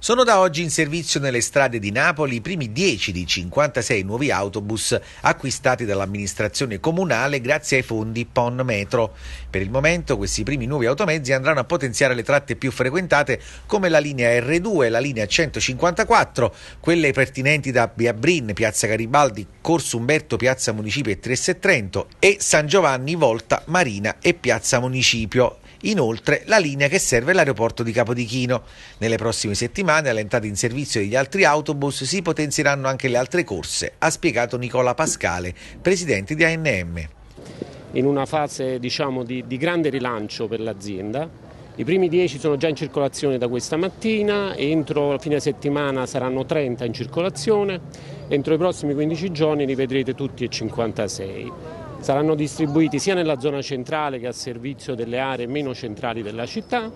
Sono da oggi in servizio nelle strade di Napoli i primi 10 di 56 nuovi autobus acquistati dall'amministrazione comunale grazie ai fondi PON Metro. Per il momento questi primi nuovi automezzi andranno a potenziare le tratte più frequentate come la linea R2 la linea 154, quelle pertinenti da Biabrin, Piazza Garibaldi, Corso Umberto, Piazza Municipio e 3 Trento e San Giovanni, Volta, Marina e Piazza Municipio. Inoltre la linea che serve l'aeroporto di Capodichino. Nelle prossime settimane settimane all'entrata in servizio degli altri autobus si potenzieranno anche le altre corse, ha spiegato Nicola Pascale, presidente di ANM. In una fase diciamo, di, di grande rilancio per l'azienda, i primi 10 sono già in circolazione da questa mattina, entro fine settimana saranno 30 in circolazione, entro i prossimi 15 giorni li vedrete tutti e 56. Saranno distribuiti sia nella zona centrale che a servizio delle aree meno centrali della città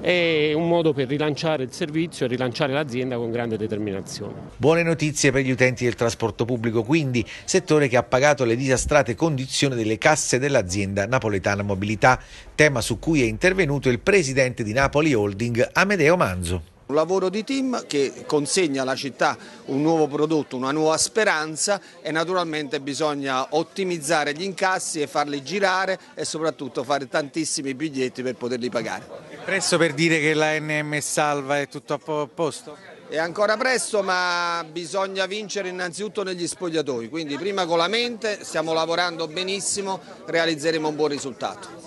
è un modo per rilanciare il servizio e rilanciare l'azienda con grande determinazione. Buone notizie per gli utenti del trasporto pubblico quindi, settore che ha pagato le disastrate condizioni delle casse dell'azienda napoletana Mobilità, tema su cui è intervenuto il presidente di Napoli Holding Amedeo Manzo. Un lavoro di team che consegna alla città un nuovo prodotto, una nuova speranza e naturalmente bisogna ottimizzare gli incassi e farli girare e soprattutto fare tantissimi biglietti per poterli pagare. Presto per dire che la NM è salva e tutto a posto? È ancora presto ma bisogna vincere innanzitutto negli spogliatoi, quindi prima con la mente, stiamo lavorando benissimo, realizzeremo un buon risultato.